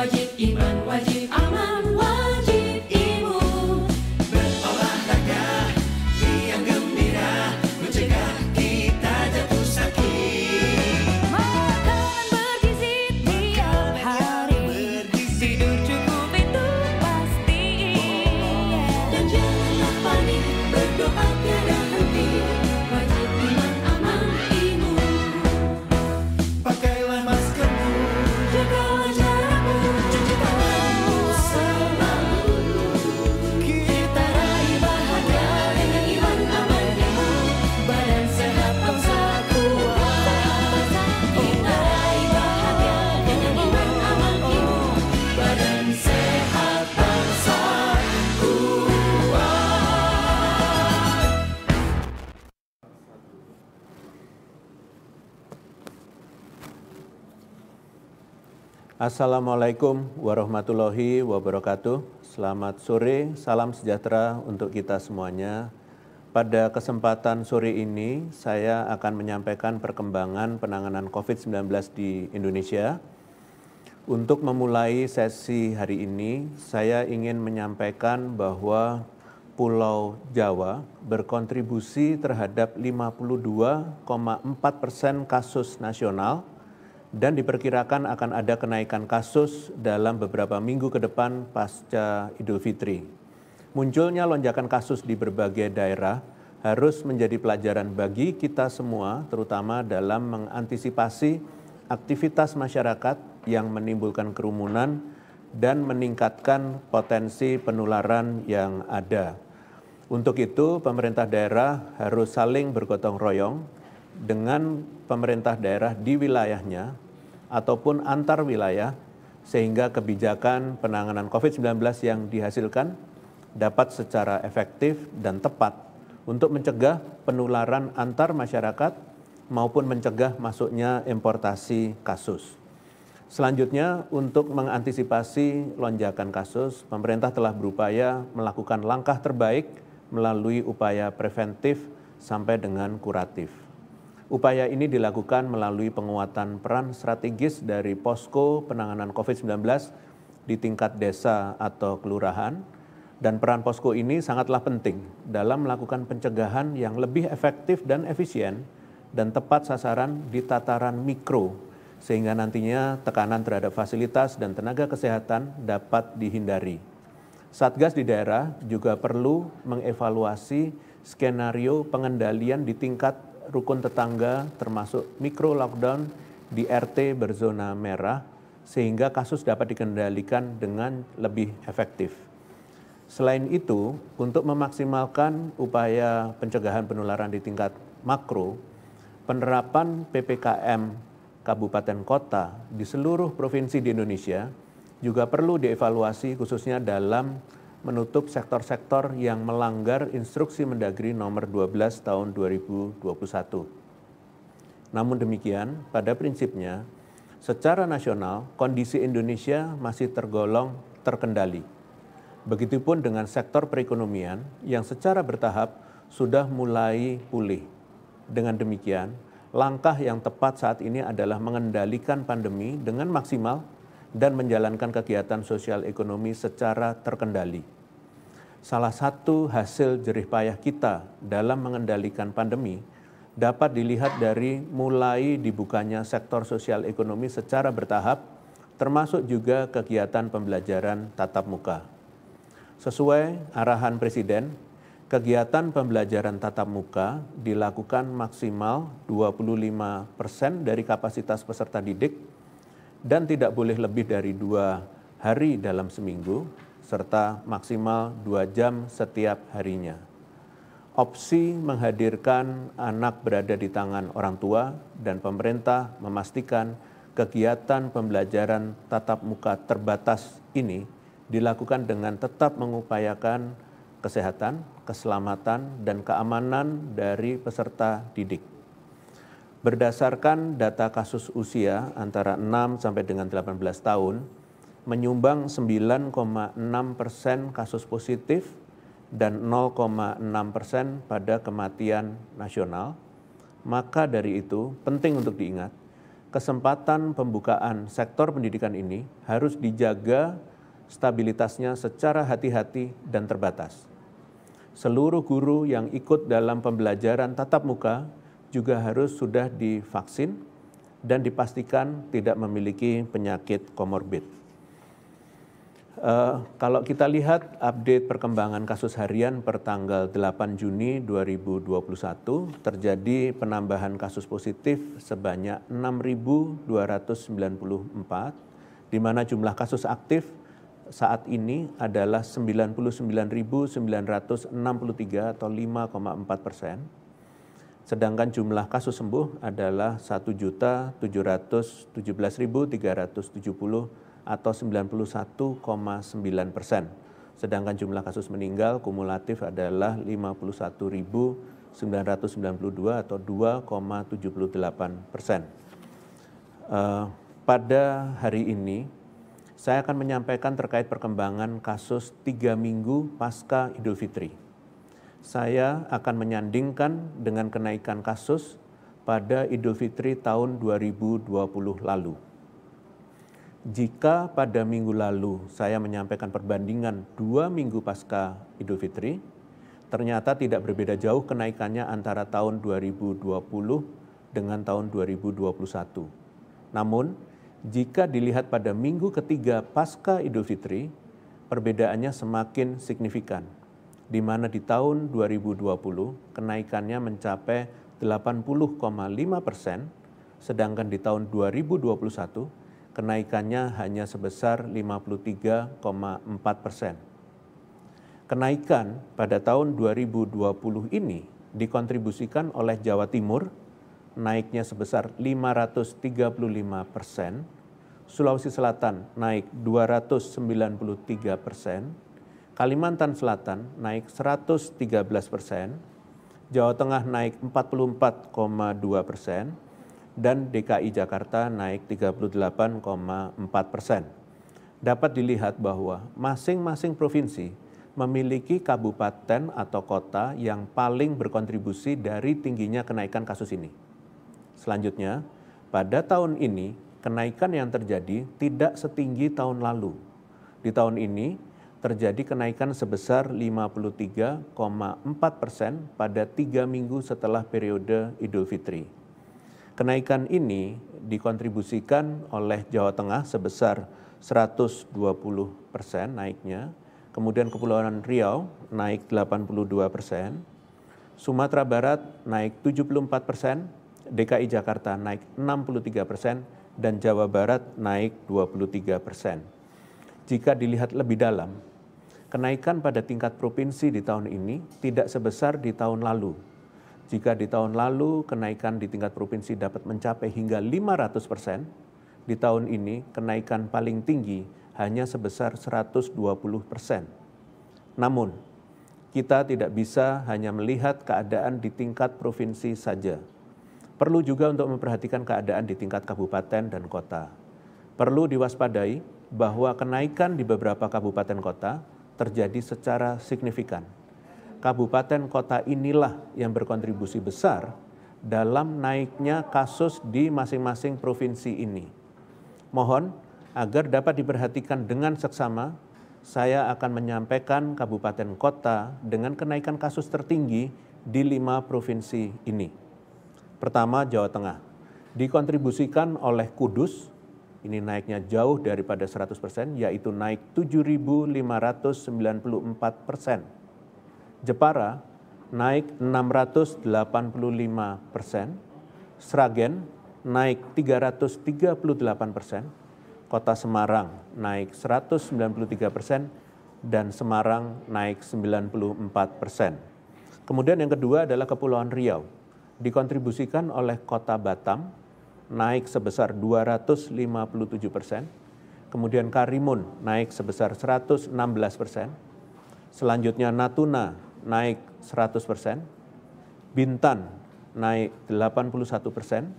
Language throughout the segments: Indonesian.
wajib iman wajib Assalamualaikum warahmatullahi wabarakatuh. Selamat sore, salam sejahtera untuk kita semuanya. Pada kesempatan sore ini, saya akan menyampaikan perkembangan penanganan COVID-19 di Indonesia. Untuk memulai sesi hari ini, saya ingin menyampaikan bahwa Pulau Jawa berkontribusi terhadap 52,4 persen kasus nasional dan diperkirakan akan ada kenaikan kasus dalam beberapa minggu ke depan pasca Idul Fitri. Munculnya lonjakan kasus di berbagai daerah harus menjadi pelajaran bagi kita semua, terutama dalam mengantisipasi aktivitas masyarakat yang menimbulkan kerumunan dan meningkatkan potensi penularan yang ada. Untuk itu, pemerintah daerah harus saling bergotong royong dengan pemerintah daerah di wilayahnya ataupun antar wilayah sehingga kebijakan penanganan COVID-19 yang dihasilkan dapat secara efektif dan tepat untuk mencegah penularan antar masyarakat maupun mencegah masuknya importasi kasus. Selanjutnya, untuk mengantisipasi lonjakan kasus, pemerintah telah berupaya melakukan langkah terbaik melalui upaya preventif sampai dengan kuratif. Upaya ini dilakukan melalui penguatan peran strategis dari posko penanganan COVID-19 di tingkat desa atau kelurahan, dan peran posko ini sangatlah penting dalam melakukan pencegahan yang lebih efektif dan efisien dan tepat sasaran di tataran mikro sehingga nantinya tekanan terhadap fasilitas dan tenaga kesehatan dapat dihindari. Satgas di daerah juga perlu mengevaluasi skenario pengendalian di tingkat rukun tetangga termasuk mikro lockdown di RT berzona merah sehingga kasus dapat dikendalikan dengan lebih efektif. Selain itu, untuk memaksimalkan upaya pencegahan penularan di tingkat makro, penerapan PPKM kabupaten kota di seluruh provinsi di Indonesia juga perlu dievaluasi khususnya dalam menutup sektor-sektor yang melanggar instruksi Mendagri nomor 12 tahun 2021. Namun demikian, pada prinsipnya, secara nasional kondisi Indonesia masih tergolong terkendali. Begitupun dengan sektor perekonomian yang secara bertahap sudah mulai pulih. Dengan demikian, langkah yang tepat saat ini adalah mengendalikan pandemi dengan maksimal dan menjalankan kegiatan sosial ekonomi secara terkendali. Salah satu hasil jerih payah kita dalam mengendalikan pandemi dapat dilihat dari mulai dibukanya sektor sosial ekonomi secara bertahap, termasuk juga kegiatan pembelajaran tatap muka. Sesuai arahan Presiden, kegiatan pembelajaran tatap muka dilakukan maksimal 25% dari kapasitas peserta didik dan tidak boleh lebih dari dua hari dalam seminggu, serta maksimal dua jam setiap harinya. Opsi menghadirkan anak berada di tangan orang tua dan pemerintah memastikan kegiatan pembelajaran tatap muka terbatas ini dilakukan dengan tetap mengupayakan kesehatan, keselamatan, dan keamanan dari peserta didik berdasarkan data kasus usia antara 6 sampai dengan 18 tahun, menyumbang 9,6 persen kasus positif dan 0,6 persen pada kematian nasional, maka dari itu penting untuk diingat, kesempatan pembukaan sektor pendidikan ini harus dijaga stabilitasnya secara hati-hati dan terbatas. Seluruh guru yang ikut dalam pembelajaran tatap muka juga harus sudah divaksin dan dipastikan tidak memiliki penyakit komorbid. Uh, kalau kita lihat update perkembangan kasus harian per tanggal 8 Juni 2021 terjadi penambahan kasus positif sebanyak 6.294 di mana jumlah kasus aktif saat ini adalah 99.963 atau 5,4 persen sedangkan jumlah kasus sembuh adalah 1.717.370 atau 91,9 persen. Sedangkan jumlah kasus meninggal kumulatif adalah 51.992 atau 2,78 persen. Uh, pada hari ini, saya akan menyampaikan terkait perkembangan kasus tiga minggu pasca Idul Fitri saya akan menyandingkan dengan kenaikan kasus pada Idul Fitri tahun 2020 lalu. Jika pada minggu lalu saya menyampaikan perbandingan dua minggu pasca Idul Fitri, ternyata tidak berbeda jauh kenaikannya antara tahun 2020 dengan tahun 2021. Namun, jika dilihat pada minggu ketiga pasca Idul Fitri, perbedaannya semakin signifikan di mana di tahun 2020 kenaikannya mencapai 80,5 persen, sedangkan di tahun 2021 kenaikannya hanya sebesar 53,4 persen. Kenaikan pada tahun 2020 ini dikontribusikan oleh Jawa Timur, naiknya sebesar 535 persen, Sulawesi Selatan naik 293 persen, Kalimantan Selatan naik 113 persen, Jawa Tengah naik 44,2 persen, dan DKI Jakarta naik 38,4 persen. Dapat dilihat bahwa masing-masing provinsi memiliki kabupaten atau kota yang paling berkontribusi dari tingginya kenaikan kasus ini. Selanjutnya, pada tahun ini kenaikan yang terjadi tidak setinggi tahun lalu. Di tahun ini, terjadi kenaikan sebesar 53,4 persen pada tiga minggu setelah periode Idul Fitri. Kenaikan ini dikontribusikan oleh Jawa Tengah sebesar 120 persen naiknya, kemudian Kepulauan Riau naik 82 persen, Sumatera Barat naik 74 persen, DKI Jakarta naik 63 persen, dan Jawa Barat naik 23 persen. Jika dilihat lebih dalam, Kenaikan pada tingkat provinsi di tahun ini tidak sebesar di tahun lalu. Jika di tahun lalu kenaikan di tingkat provinsi dapat mencapai hingga 500 persen, di tahun ini kenaikan paling tinggi hanya sebesar 120 persen. Namun, kita tidak bisa hanya melihat keadaan di tingkat provinsi saja. Perlu juga untuk memperhatikan keadaan di tingkat kabupaten dan kota. Perlu diwaspadai bahwa kenaikan di beberapa kabupaten kota terjadi secara signifikan. Kabupaten kota inilah yang berkontribusi besar dalam naiknya kasus di masing-masing provinsi ini. Mohon agar dapat diperhatikan dengan seksama, saya akan menyampaikan kabupaten kota dengan kenaikan kasus tertinggi di lima provinsi ini. Pertama, Jawa Tengah. Dikontribusikan oleh Kudus ini naiknya jauh daripada 100 persen, yaitu naik 7.594 persen. Jepara naik 685 persen, Sragen naik 338 persen, Kota Semarang naik 193 persen, dan Semarang naik 94 persen. Kemudian yang kedua adalah Kepulauan Riau, dikontribusikan oleh Kota Batam naik sebesar 257 persen, kemudian Karimun naik sebesar 116 persen, selanjutnya Natuna naik 100 persen, Bintan naik 81 persen,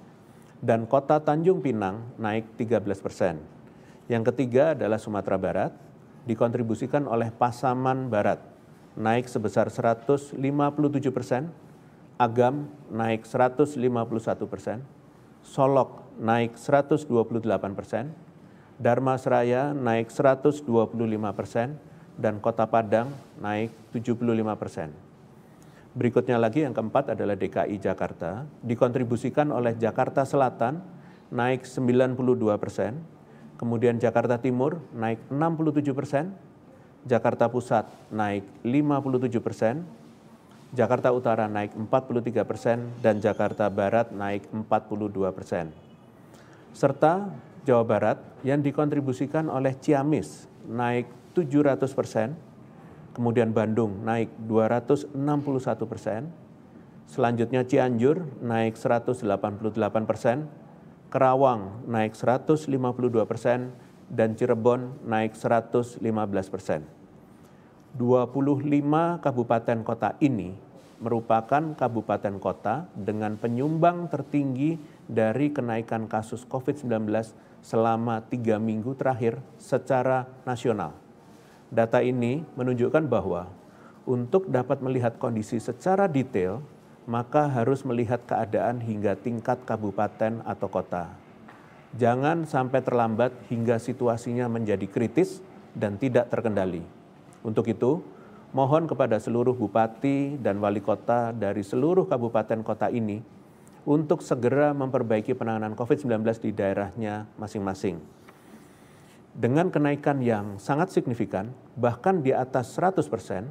dan kota Tanjung Pinang naik 13 persen. Yang ketiga adalah Sumatera Barat, dikontribusikan oleh Pasaman Barat, naik sebesar 157 persen, Agam naik 151 persen, Solok naik 128 persen, Dharma Seraya naik 125 persen, dan Kota Padang naik 75 persen. Berikutnya lagi yang keempat adalah DKI Jakarta, dikontribusikan oleh Jakarta Selatan naik 92 persen, kemudian Jakarta Timur naik 67 persen, Jakarta Pusat naik 57 persen, Jakarta Utara naik 43 persen, dan Jakarta Barat naik 42 persen. Serta Jawa Barat yang dikontribusikan oleh Ciamis naik 700 persen, kemudian Bandung naik 261 persen, selanjutnya Cianjur naik 188 persen, Kerawang naik 152 persen, dan Cirebon naik 115 persen. 25 kabupaten kota ini merupakan kabupaten kota dengan penyumbang tertinggi dari kenaikan kasus COVID-19 selama tiga minggu terakhir secara nasional. Data ini menunjukkan bahwa untuk dapat melihat kondisi secara detail, maka harus melihat keadaan hingga tingkat kabupaten atau kota. Jangan sampai terlambat hingga situasinya menjadi kritis dan tidak terkendali. Untuk itu, mohon kepada seluruh bupati dan wali kota dari seluruh kabupaten kota ini untuk segera memperbaiki penanganan COVID-19 di daerahnya masing-masing. Dengan kenaikan yang sangat signifikan, bahkan di atas 100 persen,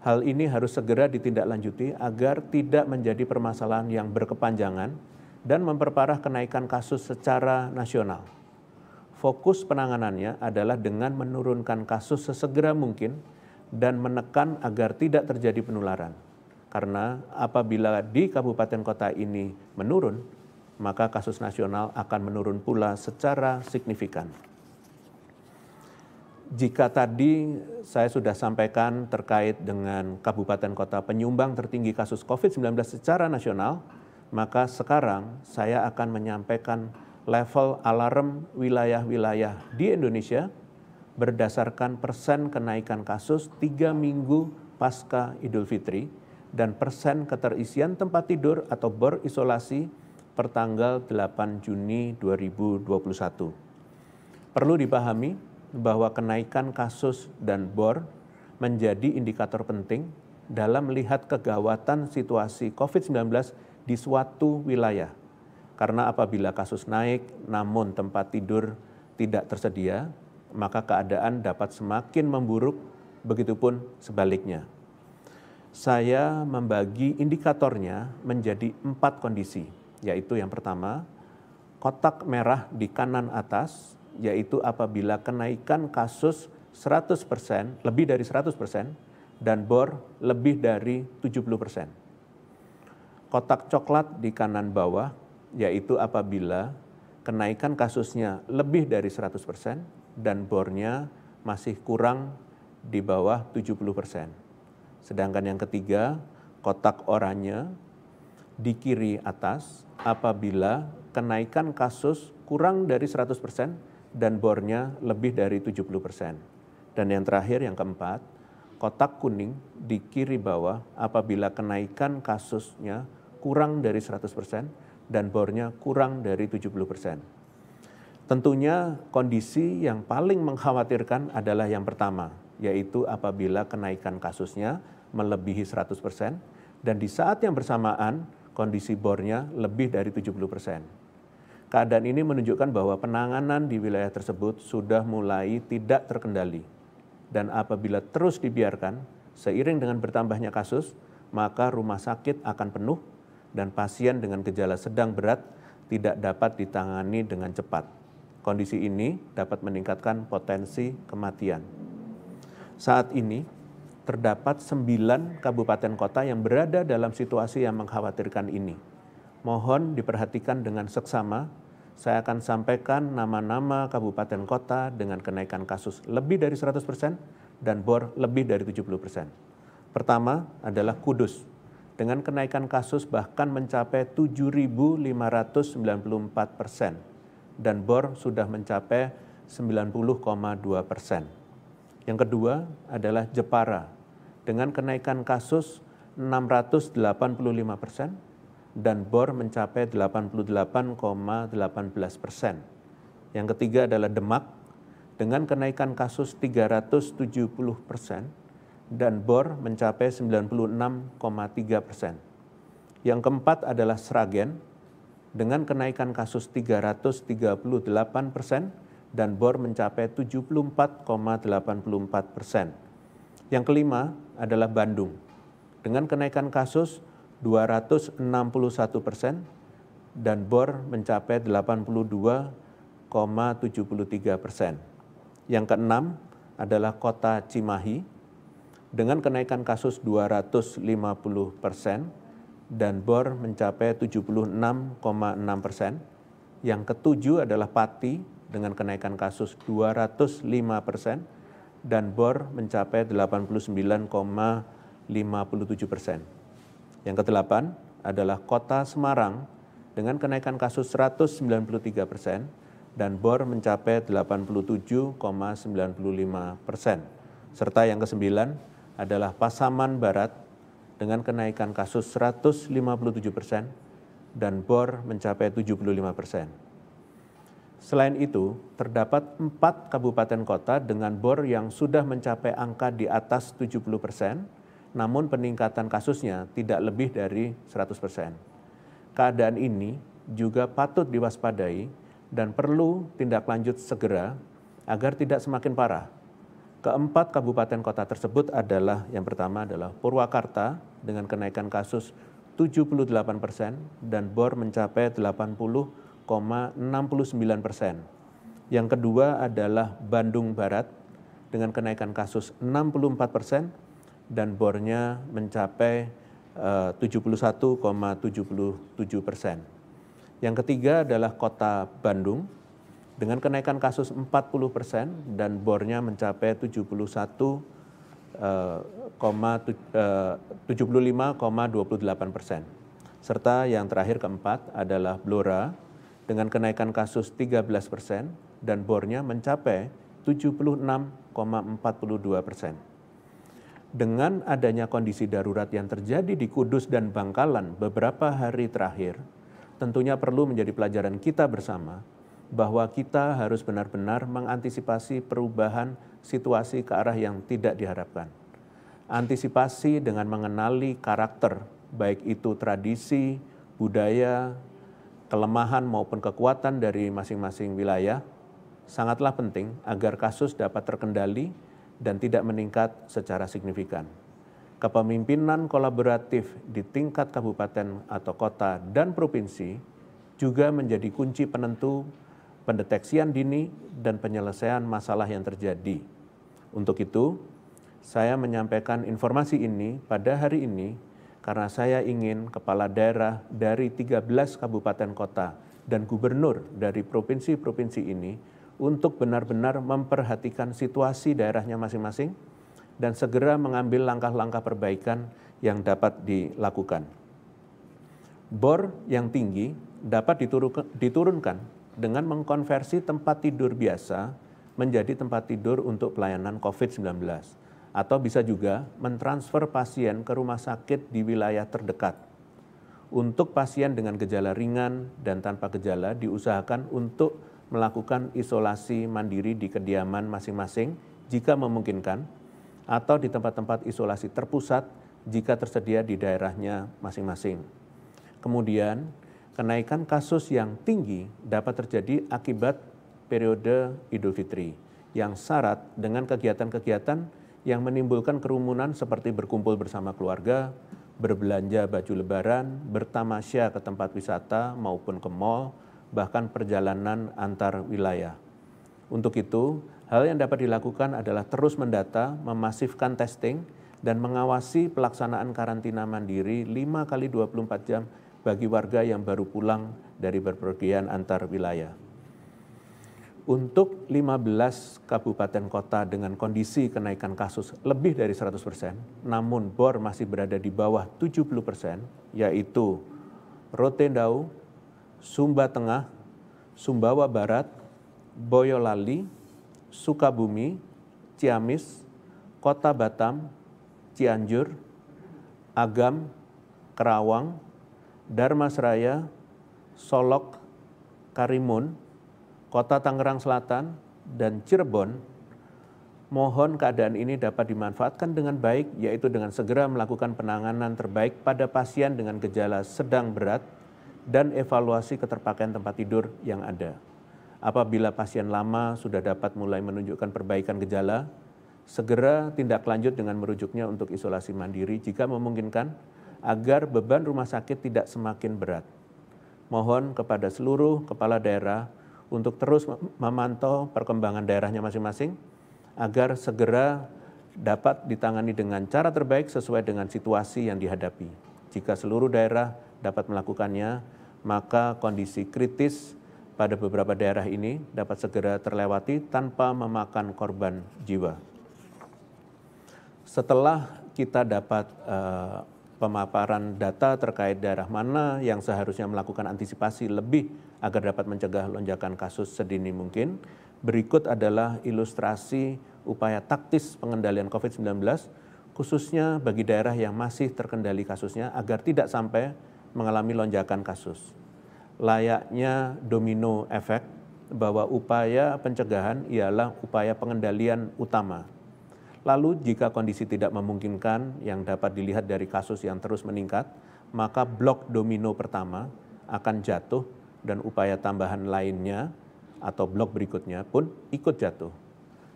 hal ini harus segera ditindaklanjuti agar tidak menjadi permasalahan yang berkepanjangan dan memperparah kenaikan kasus secara nasional fokus penanganannya adalah dengan menurunkan kasus sesegera mungkin dan menekan agar tidak terjadi penularan. Karena apabila di kabupaten kota ini menurun, maka kasus nasional akan menurun pula secara signifikan. Jika tadi saya sudah sampaikan terkait dengan kabupaten kota penyumbang tertinggi kasus COVID-19 secara nasional, maka sekarang saya akan menyampaikan level alarm wilayah-wilayah di Indonesia berdasarkan persen kenaikan kasus tiga minggu pasca Idul Fitri dan persen keterisian tempat tidur atau bor isolasi per tanggal 8 Juni 2021. Perlu dipahami bahwa kenaikan kasus dan bor menjadi indikator penting dalam melihat kegawatan situasi COVID-19 di suatu wilayah karena apabila kasus naik namun tempat tidur tidak tersedia, maka keadaan dapat semakin memburuk, begitupun sebaliknya. Saya membagi indikatornya menjadi empat kondisi, yaitu yang pertama, kotak merah di kanan atas, yaitu apabila kenaikan kasus 100%, lebih dari 100%, dan bor lebih dari 70%. Kotak coklat di kanan bawah yaitu apabila kenaikan kasusnya lebih dari 100% dan bornya masih kurang di bawah 70%. Sedangkan yang ketiga, kotak oranye di kiri atas apabila kenaikan kasus kurang dari 100% dan bornya lebih dari 70%. Dan yang terakhir, yang keempat, kotak kuning di kiri bawah apabila kenaikan kasusnya kurang dari 100% dan bornya kurang dari 70%. Tentunya kondisi yang paling mengkhawatirkan adalah yang pertama, yaitu apabila kenaikan kasusnya melebihi 100% dan di saat yang bersamaan kondisi bornya lebih dari 70%. Keadaan ini menunjukkan bahwa penanganan di wilayah tersebut sudah mulai tidak terkendali. Dan apabila terus dibiarkan, seiring dengan bertambahnya kasus, maka rumah sakit akan penuh dan pasien dengan gejala sedang berat tidak dapat ditangani dengan cepat. Kondisi ini dapat meningkatkan potensi kematian. Saat ini, terdapat 9 kabupaten kota yang berada dalam situasi yang mengkhawatirkan ini. Mohon diperhatikan dengan seksama. Saya akan sampaikan nama-nama kabupaten kota dengan kenaikan kasus lebih dari 100% dan BOR lebih dari 70%. Pertama adalah Kudus, dengan kenaikan kasus bahkan mencapai 7.594 persen dan BOR sudah mencapai 90,2 persen. Yang kedua adalah Jepara dengan kenaikan kasus 685 persen dan BOR mencapai 88,18 persen. Yang ketiga adalah Demak dengan kenaikan kasus 370 persen dan BOR mencapai 96,3 persen. Yang keempat adalah Sragen dengan kenaikan kasus 338 persen dan BOR mencapai 74,84 persen. Yang kelima adalah Bandung dengan kenaikan kasus 261 persen dan BOR mencapai 82,73 persen. Yang keenam adalah kota Cimahi dengan kenaikan kasus 250 persen dan BOR mencapai 76,6 persen. Yang ketujuh adalah Pati dengan kenaikan kasus 205 persen dan BOR mencapai 89,57 persen. Yang kedelapan adalah Kota Semarang dengan kenaikan kasus 193 persen dan BOR mencapai 87,95 persen. Serta yang kesembilan adalah Pasaman Barat dengan kenaikan kasus 157 persen dan Bor mencapai 75 persen. Selain itu, terdapat empat kabupaten kota dengan bor yang sudah mencapai angka di atas 70 persen, namun peningkatan kasusnya tidak lebih dari 100 persen. Keadaan ini juga patut diwaspadai dan perlu tindak lanjut segera agar tidak semakin parah Keempat kabupaten kota tersebut adalah yang pertama adalah Purwakarta dengan kenaikan kasus 78 persen dan BOR mencapai 80,69 persen. Yang kedua adalah Bandung Barat dengan kenaikan kasus 64 persen dan bornya mencapai 71,77 eh, persen. Yang ketiga adalah kota Bandung dengan kenaikan kasus 40 persen dan bornya mencapai 71,75,28 eh, eh, persen. Serta yang terakhir keempat adalah Blora dengan kenaikan kasus 13 persen dan bornya mencapai 76,42 persen. Dengan adanya kondisi darurat yang terjadi di Kudus dan Bangkalan beberapa hari terakhir, tentunya perlu menjadi pelajaran kita bersama bahwa kita harus benar-benar mengantisipasi perubahan situasi ke arah yang tidak diharapkan. Antisipasi dengan mengenali karakter, baik itu tradisi, budaya, kelemahan maupun kekuatan dari masing-masing wilayah, sangatlah penting agar kasus dapat terkendali dan tidak meningkat secara signifikan. Kepemimpinan kolaboratif di tingkat kabupaten atau kota dan provinsi juga menjadi kunci penentu pendeteksian dini, dan penyelesaian masalah yang terjadi. Untuk itu, saya menyampaikan informasi ini pada hari ini karena saya ingin kepala daerah dari 13 kabupaten kota dan gubernur dari provinsi-provinsi ini untuk benar-benar memperhatikan situasi daerahnya masing-masing dan segera mengambil langkah-langkah perbaikan yang dapat dilakukan. Bor yang tinggi dapat diturunkan dengan mengkonversi tempat tidur biasa menjadi tempat tidur untuk pelayanan COVID-19 atau bisa juga mentransfer pasien ke rumah sakit di wilayah terdekat. Untuk pasien dengan gejala ringan dan tanpa gejala diusahakan untuk melakukan isolasi mandiri di kediaman masing-masing jika memungkinkan atau di tempat-tempat isolasi terpusat jika tersedia di daerahnya masing-masing. Kemudian kenaikan kasus yang tinggi dapat terjadi akibat periode Idul Fitri yang syarat dengan kegiatan-kegiatan yang menimbulkan kerumunan seperti berkumpul bersama keluarga, berbelanja baju lebaran, bertamasya ke tempat wisata maupun ke mall, bahkan perjalanan antar wilayah. Untuk itu, hal yang dapat dilakukan adalah terus mendata, memasifkan testing, dan mengawasi pelaksanaan karantina mandiri 5 kali 24 jam bagi warga yang baru pulang dari berpergian antar wilayah. Untuk 15 kabupaten kota dengan kondisi kenaikan kasus lebih dari 100 persen, namun BOR masih berada di bawah 70 persen, yaitu Rotendau, Sumba Tengah, Sumbawa Barat, Boyolali, Sukabumi, Ciamis, Kota Batam, Cianjur, Agam, Kerawang, Darmasraya, Solok, Karimun, Kota Tangerang Selatan, dan Cirebon, mohon keadaan ini dapat dimanfaatkan dengan baik, yaitu dengan segera melakukan penanganan terbaik pada pasien dengan gejala sedang berat dan evaluasi keterpakaian tempat tidur yang ada. Apabila pasien lama sudah dapat mulai menunjukkan perbaikan gejala, segera tindak lanjut dengan merujuknya untuk isolasi mandiri jika memungkinkan agar beban rumah sakit tidak semakin berat. Mohon kepada seluruh kepala daerah untuk terus memantau perkembangan daerahnya masing-masing agar segera dapat ditangani dengan cara terbaik sesuai dengan situasi yang dihadapi. Jika seluruh daerah dapat melakukannya, maka kondisi kritis pada beberapa daerah ini dapat segera terlewati tanpa memakan korban jiwa. Setelah kita dapat uh, pemaparan data terkait daerah mana yang seharusnya melakukan antisipasi lebih agar dapat mencegah lonjakan kasus sedini mungkin. Berikut adalah ilustrasi upaya taktis pengendalian COVID-19 khususnya bagi daerah yang masih terkendali kasusnya agar tidak sampai mengalami lonjakan kasus. Layaknya domino efek bahwa upaya pencegahan ialah upaya pengendalian utama Lalu jika kondisi tidak memungkinkan yang dapat dilihat dari kasus yang terus meningkat, maka blok domino pertama akan jatuh dan upaya tambahan lainnya atau blok berikutnya pun ikut jatuh.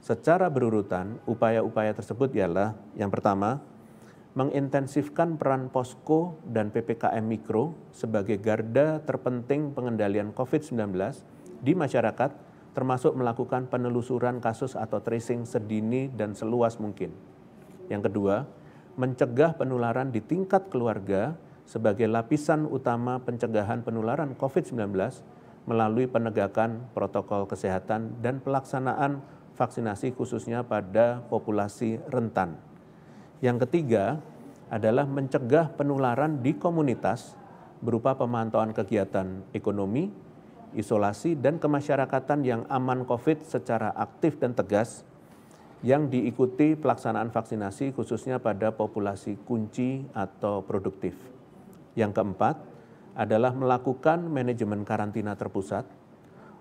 Secara berurutan, upaya-upaya tersebut ialah yang pertama, mengintensifkan peran posko dan PPKM mikro sebagai garda terpenting pengendalian COVID-19 di masyarakat termasuk melakukan penelusuran kasus atau tracing sedini dan seluas mungkin. Yang kedua, mencegah penularan di tingkat keluarga sebagai lapisan utama pencegahan penularan COVID-19 melalui penegakan protokol kesehatan dan pelaksanaan vaksinasi khususnya pada populasi rentan. Yang ketiga adalah mencegah penularan di komunitas berupa pemantauan kegiatan ekonomi, isolasi, dan kemasyarakatan yang aman COVID secara aktif dan tegas yang diikuti pelaksanaan vaksinasi khususnya pada populasi kunci atau produktif. Yang keempat adalah melakukan manajemen karantina terpusat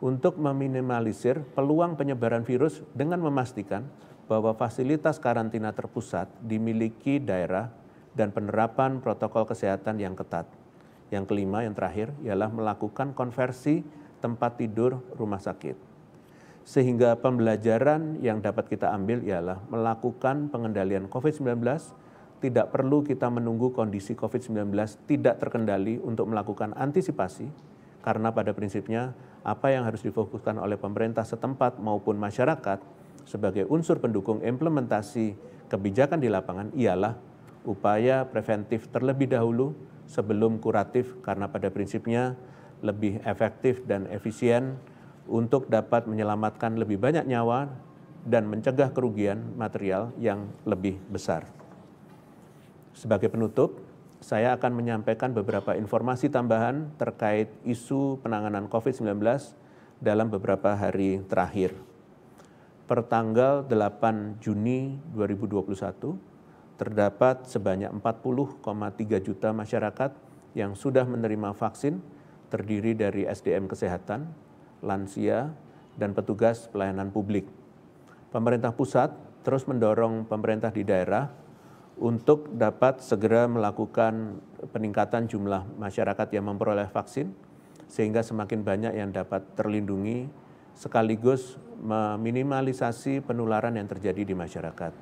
untuk meminimalisir peluang penyebaran virus dengan memastikan bahwa fasilitas karantina terpusat dimiliki daerah dan penerapan protokol kesehatan yang ketat. Yang kelima, yang terakhir, ialah melakukan konversi tempat tidur rumah sakit. Sehingga pembelajaran yang dapat kita ambil ialah melakukan pengendalian COVID-19 tidak perlu kita menunggu kondisi COVID-19 tidak terkendali untuk melakukan antisipasi karena pada prinsipnya apa yang harus difokuskan oleh pemerintah setempat maupun masyarakat sebagai unsur pendukung implementasi kebijakan di lapangan ialah upaya preventif terlebih dahulu sebelum kuratif karena pada prinsipnya lebih efektif dan efisien untuk dapat menyelamatkan lebih banyak nyawa dan mencegah kerugian material yang lebih besar. Sebagai penutup, saya akan menyampaikan beberapa informasi tambahan terkait isu penanganan COVID-19 dalam beberapa hari terakhir. Pertanggal 8 Juni 2021, terdapat sebanyak 40,3 juta masyarakat yang sudah menerima vaksin terdiri dari SDM kesehatan, lansia, dan petugas pelayanan publik. Pemerintah pusat terus mendorong pemerintah di daerah untuk dapat segera melakukan peningkatan jumlah masyarakat yang memperoleh vaksin, sehingga semakin banyak yang dapat terlindungi, sekaligus meminimalisasi penularan yang terjadi di masyarakat.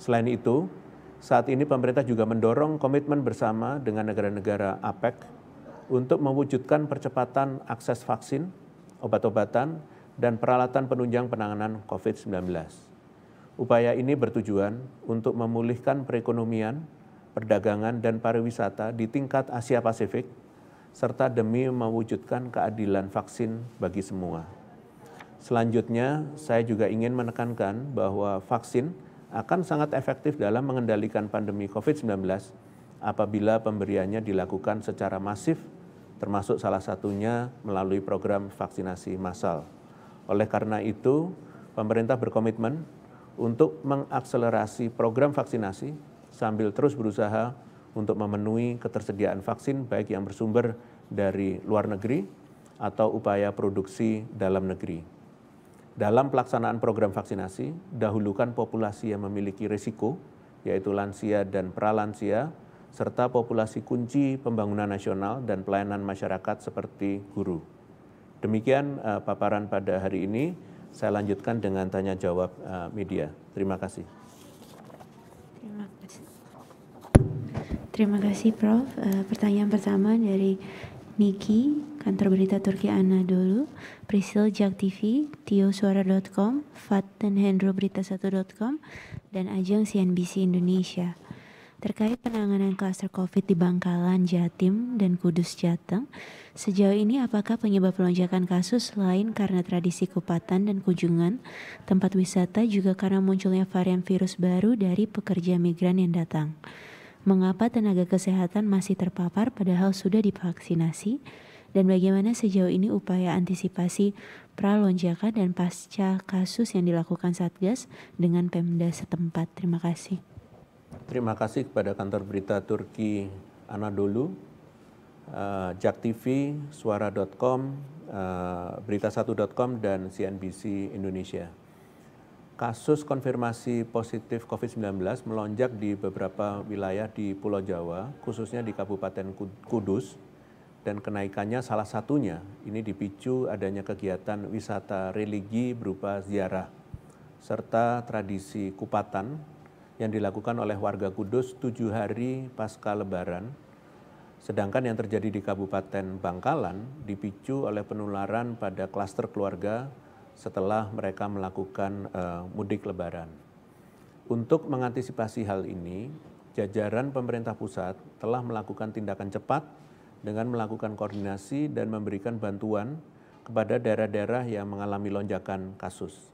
Selain itu, saat ini pemerintah juga mendorong komitmen bersama dengan negara-negara APEC untuk mewujudkan percepatan akses vaksin, obat-obatan, dan peralatan penunjang penanganan COVID-19. Upaya ini bertujuan untuk memulihkan perekonomian, perdagangan, dan pariwisata di tingkat Asia Pasifik, serta demi mewujudkan keadilan vaksin bagi semua. Selanjutnya, saya juga ingin menekankan bahwa vaksin akan sangat efektif dalam mengendalikan pandemi COVID-19 apabila pemberiannya dilakukan secara masif termasuk salah satunya melalui program vaksinasi massal. Oleh karena itu, pemerintah berkomitmen untuk mengakselerasi program vaksinasi sambil terus berusaha untuk memenuhi ketersediaan vaksin baik yang bersumber dari luar negeri atau upaya produksi dalam negeri. Dalam pelaksanaan program vaksinasi, dahulukan populasi yang memiliki risiko, yaitu lansia dan pralansia, serta populasi kunci pembangunan nasional dan pelayanan masyarakat seperti guru. Demikian uh, paparan pada hari ini. Saya lanjutkan dengan tanya jawab uh, eh, media. Terima kasih. Terima kasih. Terima kasih Prof. Uh, pertanyaan pertama dari Niki, kantor berita Turki Anadolu, Prisil Jak TV, tiosuara.com, Fat dan Hendro Berita 1.com, dan Ajang CNBC Indonesia. Terkait penanganan klaster COVID di Bangkalan, Jatim, dan Kudus Jateng, sejauh ini apakah penyebab lonjakan kasus lain karena tradisi kupatan dan kunjungan tempat wisata juga karena munculnya varian virus baru dari pekerja migran yang datang? Mengapa tenaga kesehatan masih terpapar padahal sudah divaksinasi? Dan bagaimana sejauh ini upaya antisipasi pralonjakan dan pasca kasus yang dilakukan Satgas dengan Pemda setempat? Terima kasih. Terima kasih kepada kantor berita Turki Anadolu, uh, eh, Jak TV, suara.com, uh, eh, berita1.com, dan CNBC Indonesia. Kasus konfirmasi positif COVID-19 melonjak di beberapa wilayah di Pulau Jawa, khususnya di Kabupaten Kudus, dan kenaikannya salah satunya ini dipicu adanya kegiatan wisata religi berupa ziarah serta tradisi kupatan yang dilakukan oleh warga Kudus tujuh hari pasca lebaran. Sedangkan yang terjadi di Kabupaten Bangkalan dipicu oleh penularan pada klaster keluarga setelah mereka melakukan uh, mudik lebaran. Untuk mengantisipasi hal ini, jajaran pemerintah pusat telah melakukan tindakan cepat dengan melakukan koordinasi dan memberikan bantuan kepada daerah-daerah yang mengalami lonjakan kasus.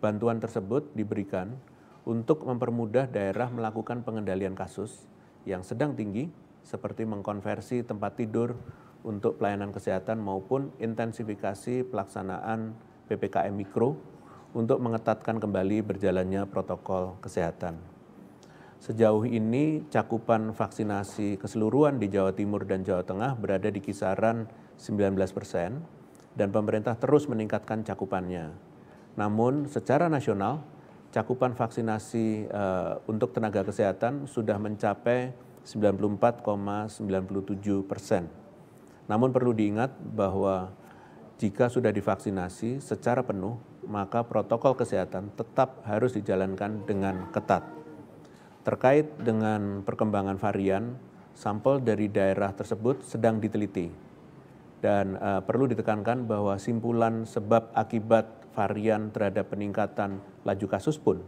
Bantuan tersebut diberikan untuk mempermudah daerah melakukan pengendalian kasus yang sedang tinggi seperti mengkonversi tempat tidur untuk pelayanan kesehatan maupun intensifikasi pelaksanaan PPKM mikro untuk mengetatkan kembali berjalannya protokol kesehatan. Sejauh ini cakupan vaksinasi keseluruhan di Jawa Timur dan Jawa Tengah berada di kisaran 19 persen dan pemerintah terus meningkatkan cakupannya. Namun secara nasional cakupan vaksinasi uh, untuk tenaga kesehatan sudah mencapai 94,97 persen. Namun perlu diingat bahwa jika sudah divaksinasi secara penuh, maka protokol kesehatan tetap harus dijalankan dengan ketat. Terkait dengan perkembangan varian, sampel dari daerah tersebut sedang diteliti. Dan uh, perlu ditekankan bahwa simpulan sebab akibat varian terhadap peningkatan laju kasus pun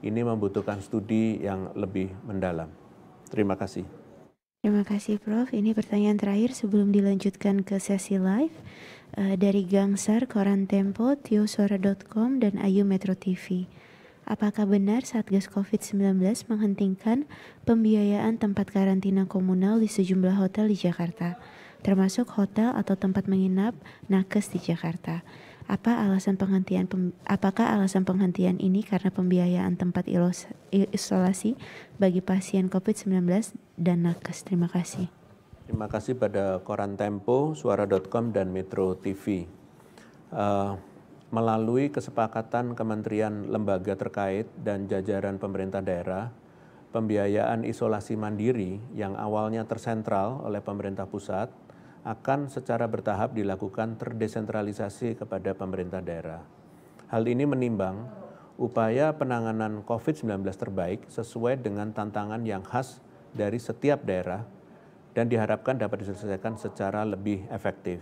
ini membutuhkan studi yang lebih mendalam. Terima kasih. Terima kasih Prof. Ini pertanyaan terakhir sebelum dilanjutkan ke sesi live uh, dari Gangsar, Koran Tempo, Tiosuara.com, dan Ayu Metro TV. Apakah benar Satgas COVID-19 menghentikan pembiayaan tempat karantina komunal di sejumlah hotel di Jakarta, termasuk hotel atau tempat menginap nakes di Jakarta? Apa alasan penghentian pem, apakah alasan penghentian ini karena pembiayaan tempat isolasi bagi pasien COVID-19 dan nakes? Terima kasih. Terima kasih pada Koran Tempo, Suara.com, dan Metro TV. Uh, eh, melalui kesepakatan kementerian lembaga terkait dan jajaran pemerintah daerah, pembiayaan isolasi mandiri yang awalnya tersentral oleh pemerintah pusat akan secara bertahap dilakukan terdesentralisasi kepada pemerintah daerah. Hal ini menimbang upaya penanganan COVID-19 terbaik sesuai dengan tantangan yang khas dari setiap daerah dan diharapkan dapat diselesaikan secara lebih efektif.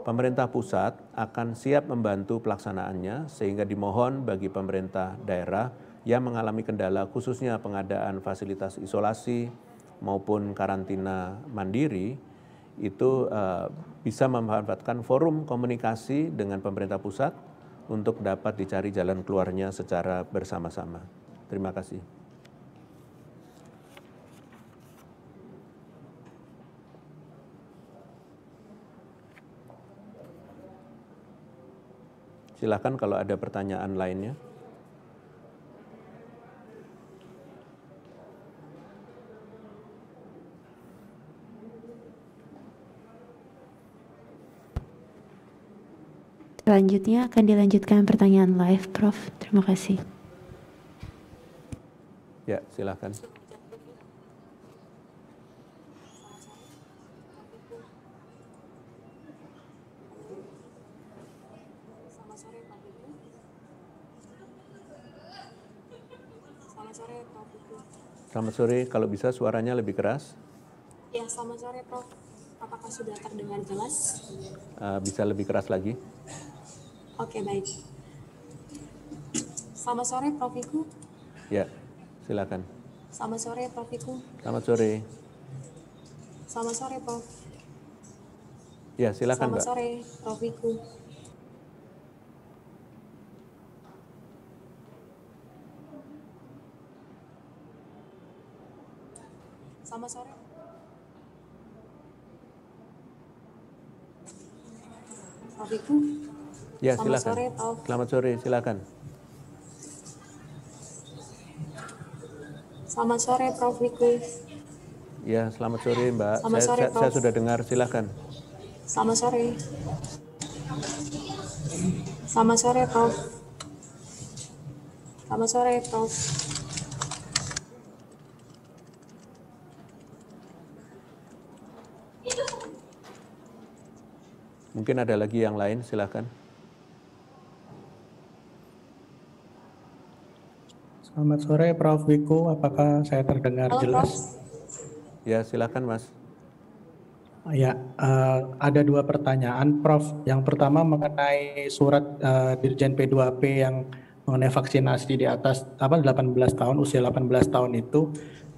Pemerintah pusat akan siap membantu pelaksanaannya sehingga dimohon bagi pemerintah daerah yang mengalami kendala khususnya pengadaan fasilitas isolasi maupun karantina mandiri itu uh, bisa memanfaatkan forum komunikasi dengan pemerintah pusat untuk dapat dicari jalan keluarnya secara bersama-sama. Terima kasih. Silakan kalau ada pertanyaan lainnya. Selanjutnya akan dilanjutkan pertanyaan live, Prof. Terima kasih. Ya, silakan. Selamat sore, kalau bisa suaranya lebih keras. Ya, selamat sore, Prof. Apakah sudah terdengar jelas? Uh, bisa lebih keras lagi. Oke, baik. Selamat sore, Prof. Iku. Ya, silakan. Selamat sore, Prof. Iku. Selamat sore. Selamat sore, Prof. Ya, silakan, Selamat Mbak. sore, Prof. Iku. Selamat sore. Prof. Iku. Ya, Selamat silakan. sore, Prof. Selamat sore, silakan. Selamat sore, Prof. Wiku. Ya, selamat sore, Mbak. Selamat saya, sore, Prof. saya sudah dengar, silakan. Selamat sore. Selamat sore, Prof. Selamat sore, Prof. Mungkin ada lagi yang lain, silakan. Selamat sore Prof. Wiku, apakah saya terdengar Halo, jelas? Prof. Ya, silakan Mas. Ya, uh, ada dua pertanyaan Prof. Yang pertama mengenai surat uh, Dirjen P2P yang mengenai vaksinasi di atas apa 18 tahun, usia 18 tahun itu.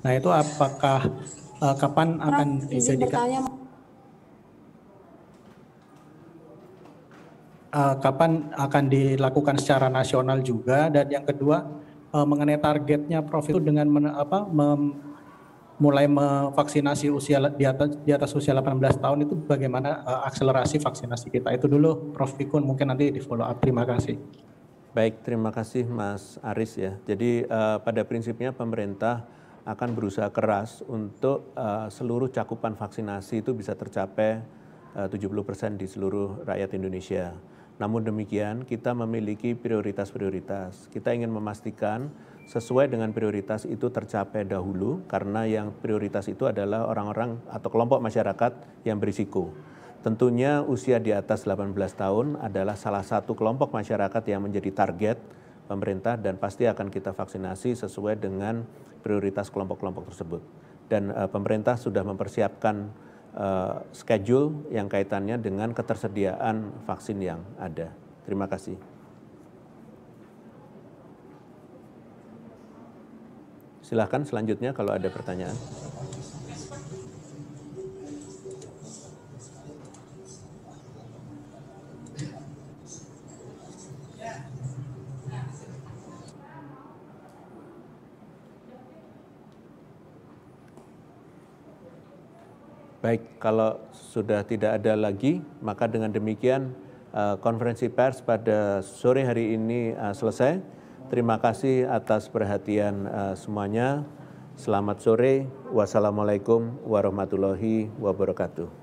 Nah, itu apakah uh, kapan Prof, akan dijadikan? Uh, kapan akan dilakukan secara nasional juga dan yang kedua uh, mengenai targetnya Prof itu dengan men, apa mem, mulai memvaksinasi usia di atas di atas usia 18 tahun itu bagaimana uh, akselerasi vaksinasi kita itu dulu Prof Fikun mungkin nanti di follow up terima kasih. Baik, terima kasih Mas Aris ya. Jadi uh, pada prinsipnya pemerintah akan berusaha keras untuk uh, seluruh cakupan vaksinasi itu bisa tercapai uh, 70% di seluruh rakyat Indonesia. Namun demikian, kita memiliki prioritas-prioritas. Kita ingin memastikan sesuai dengan prioritas itu tercapai dahulu, karena yang prioritas itu adalah orang-orang atau kelompok masyarakat yang berisiko. Tentunya usia di atas 18 tahun adalah salah satu kelompok masyarakat yang menjadi target pemerintah dan pasti akan kita vaksinasi sesuai dengan prioritas kelompok-kelompok tersebut. Dan uh, pemerintah sudah mempersiapkan uh, schedule yang kaitannya dengan ketersediaan vaksin yang ada. Terima kasih. Silahkan selanjutnya kalau ada pertanyaan. Baik, kalau sudah tidak ada lagi, maka dengan demikian eh, konferensi pers pada sore hari ini eh, selesai. Terima kasih atas perhatian eh, semuanya. Selamat sore. Wassalamualaikum warahmatullahi wabarakatuh.